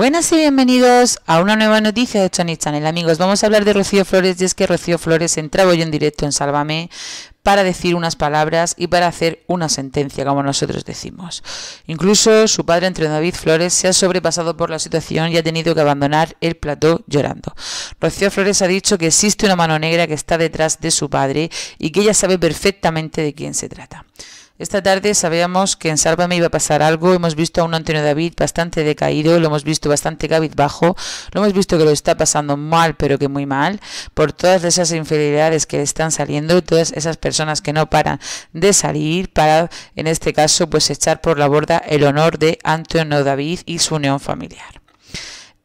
Buenas y bienvenidos a una nueva noticia de Chani Channel. Amigos, vamos a hablar de Rocío Flores y es que Rocío Flores entraba hoy en directo en Sálvame para decir unas palabras y para hacer una sentencia, como nosotros decimos. Incluso su padre, entre David Flores, se ha sobrepasado por la situación y ha tenido que abandonar el plató llorando. Rocío Flores ha dicho que existe una mano negra que está detrás de su padre y que ella sabe perfectamente de quién se trata. Esta tarde sabíamos que en Sálvame iba a pasar algo. Hemos visto a un Antonio David bastante decaído, lo hemos visto bastante bajo, lo hemos visto que lo está pasando mal, pero que muy mal, por todas esas infidelidades que están saliendo, todas esas personas que no paran de salir para, en este caso, pues echar por la borda el honor de Antonio David y su unión familiar.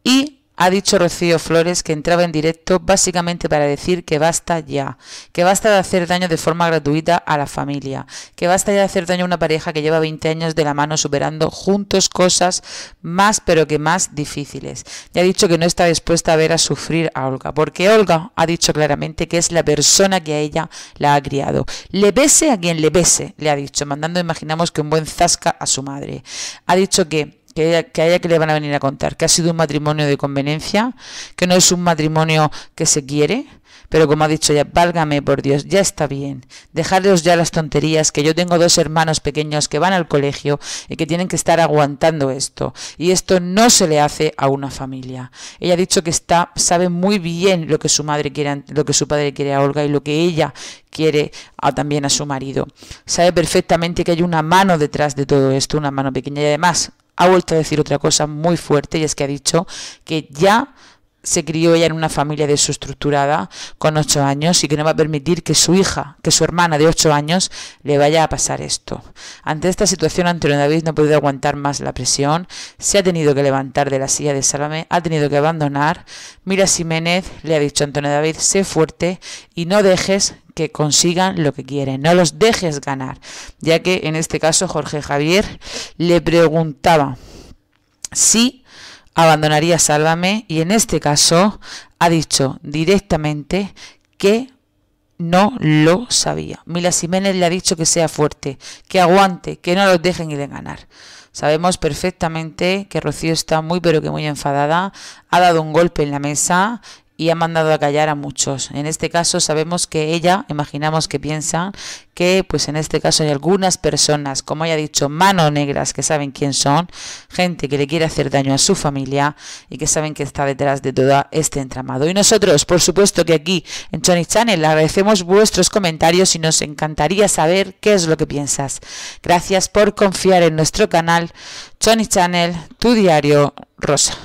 Y ha dicho Rocío Flores que entraba en directo básicamente para decir que basta ya, que basta de hacer daño de forma gratuita a la familia, que basta ya de hacer daño a una pareja que lleva 20 años de la mano superando juntos cosas más pero que más difíciles. Y ha dicho que no está dispuesta a ver a sufrir a Olga, porque Olga ha dicho claramente que es la persona que a ella la ha criado. Le pese a quien le pese, le ha dicho, mandando imaginamos que un buen zasca a su madre. Ha dicho que que haya, que le van a venir a contar, que ha sido un matrimonio de conveniencia, que no es un matrimonio que se quiere, pero como ha dicho ella, válgame por Dios, ya está bien, dejarlos ya las tonterías, que yo tengo dos hermanos pequeños que van al colegio y que tienen que estar aguantando esto, y esto no se le hace a una familia. Ella ha dicho que está, sabe muy bien lo que su madre quiere, lo que su padre quiere a Olga y lo que ella quiere también a su marido. Sabe perfectamente que hay una mano detrás de todo esto, una mano pequeña y además ha vuelto a decir otra cosa muy fuerte y es que ha dicho que ya se crió ella en una familia desestructurada con ocho años y que no va a permitir que su hija, que su hermana de ocho años, le vaya a pasar esto. Ante esta situación, Antonio David no ha podido aguantar más la presión, se ha tenido que levantar de la silla de Sálvame, ha tenido que abandonar. Mira Jiménez le ha dicho a Antonio David, sé fuerte y no dejes que consigan lo que quieren, no los dejes ganar, ya que en este caso Jorge Javier le preguntaba si abandonaría Sálvame y en este caso ha dicho directamente que no lo sabía. Mila Jiménez le ha dicho que sea fuerte, que aguante, que no los dejen ir a ganar. Sabemos perfectamente que Rocío está muy pero que muy enfadada, ha dado un golpe en la mesa y ha mandado a callar a muchos. En este caso sabemos que ella, imaginamos que piensa que pues en este caso hay algunas personas, como haya dicho, mano negras que saben quién son, gente que le quiere hacer daño a su familia y que saben que está detrás de todo este entramado. Y nosotros, por supuesto que aquí en Johnny Channel agradecemos vuestros comentarios y nos encantaría saber qué es lo que piensas. Gracias por confiar en nuestro canal Johnny Channel, tu diario rosa.